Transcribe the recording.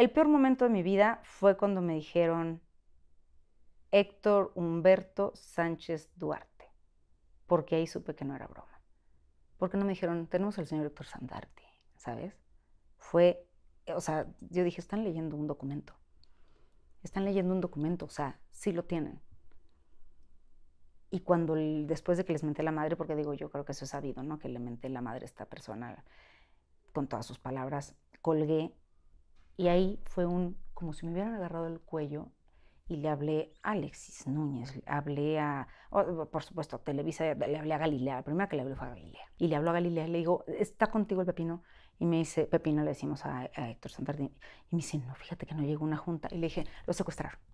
El peor momento de mi vida fue cuando me dijeron Héctor Humberto Sánchez Duarte, porque ahí supe que no era broma. Porque no me dijeron, tenemos al señor Héctor Sandarte, ¿sabes? Fue, eh, o sea, yo dije, están leyendo un documento. Están leyendo un documento, o sea, sí lo tienen. Y cuando después de que les menté la madre, porque digo, yo creo que eso es sabido, ¿no? Que le menté la madre a esta persona con todas sus palabras, colgué y ahí fue un, como si me hubieran agarrado el cuello y le hablé a Alexis Núñez, hablé a, por supuesto, Televisa, le hablé a Galilea, la primera que le hablé fue a Galilea. Y le habló a Galilea y le digo, ¿está contigo el Pepino? Y me dice, Pepino, le decimos a, Héctor Santardín Y me dice, no, fíjate que no llegó una junta. Y le dije, lo secuestraron.